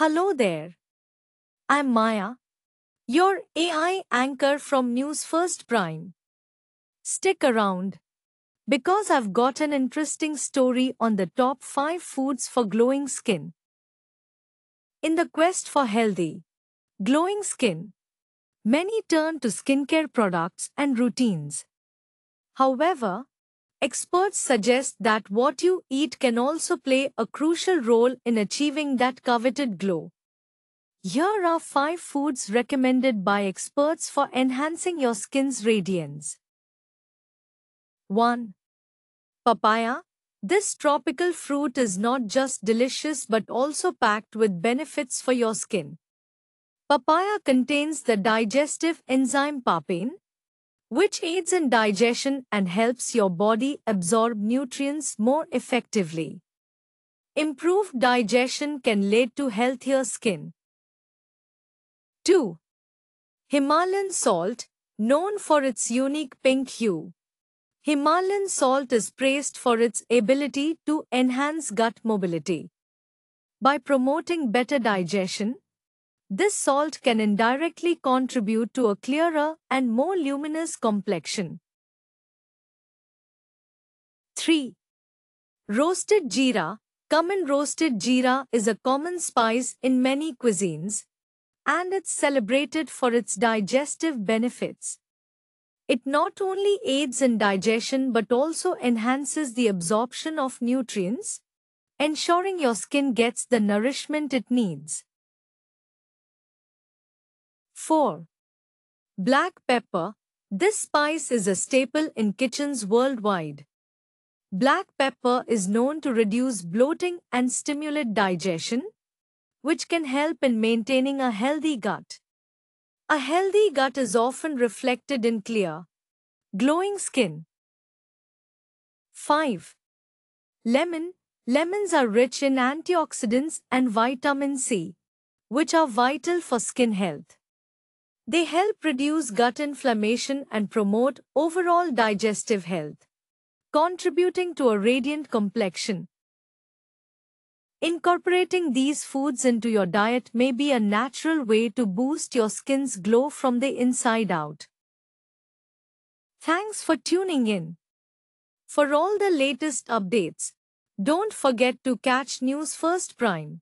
Hello there. I'm Maya, your AI anchor from News First Prime. Stick around because I've got an interesting story on the top 5 foods for glowing skin. In the quest for healthy, glowing skin, many turn to skincare products and routines. However, Experts suggest that what you eat can also play a crucial role in achieving that coveted glow. Here are 5 foods recommended by experts for enhancing your skin's radiance. 1. Papaya. This tropical fruit is not just delicious but also packed with benefits for your skin. Papaya contains the digestive enzyme papain, which aids in digestion and helps your body absorb nutrients more effectively. Improved digestion can lead to healthier skin. 2. Himalayan salt, known for its unique pink hue. Himalayan salt is praised for its ability to enhance gut mobility. By promoting better digestion, this salt can indirectly contribute to a clearer and more luminous complexion. 3. Roasted jeera Cumin roasted jeera is a common spice in many cuisines, and it's celebrated for its digestive benefits. It not only aids in digestion but also enhances the absorption of nutrients, ensuring your skin gets the nourishment it needs. 4. Black pepper. This spice is a staple in kitchens worldwide. Black pepper is known to reduce bloating and stimulate digestion, which can help in maintaining a healthy gut. A healthy gut is often reflected in clear, glowing skin. 5. Lemon. Lemons are rich in antioxidants and vitamin C, which are vital for skin health. They help reduce gut inflammation and promote overall digestive health, contributing to a radiant complexion. Incorporating these foods into your diet may be a natural way to boost your skin's glow from the inside out. Thanks for tuning in. For all the latest updates, don't forget to catch News First Prime.